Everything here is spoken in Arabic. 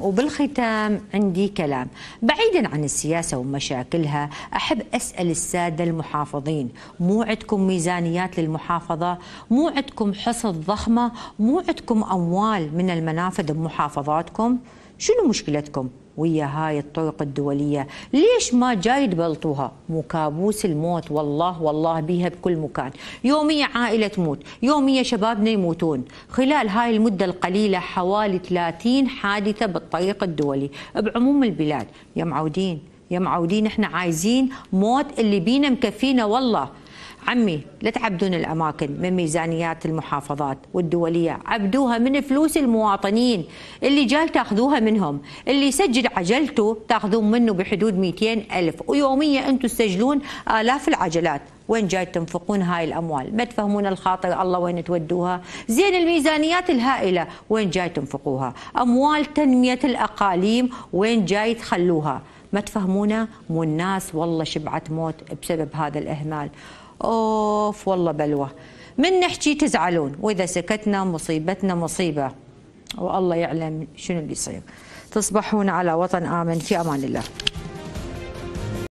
وبالختام عندي كلام بعيدا عن السياسة ومشاكلها أحب أسأل السادة المحافظين مو عندكم ميزانيات للمحافظة مو عندكم حصص ضخمة مو عندكم أموال من المنافذ بمحافظاتكم شنو مشكلتكم ويا هاي الطرق الدولية ليش ما جاي تبلطوها مو كابوس الموت والله والله بيها بكل مكان يومية عائلة تموت يومية شبابنا يموتون خلال هاي المدة القليلة حوالي 30 حادثة بالطريق الدولي بعموم البلاد يا معودين يا معودين احنا عايزين موت اللي بينا مكفينا والله عمي لا تعبدون الأماكن من ميزانيات المحافظات والدولية عبدوها من فلوس المواطنين اللي جال تاخذوها منهم اللي يسجل عجلته تاخذون منه بحدود 200 ألف ويوميا أنتم تسجلون آلاف العجلات وين جاي تنفقون هاي الاموال ما تفهمون الخاطر الله وين تودوها زين الميزانيات الهائله وين جاي تنفقوها اموال تنميه الاقاليم وين جاي تخلوها ما تفهمونا مو الناس والله شبعت موت بسبب هذا الاهمال اوف والله بلوى من نحكي تزعلون واذا سكتنا مصيبتنا مصيبه والله يعلم شنو اللي يصير تصبحون على وطن امن في امان الله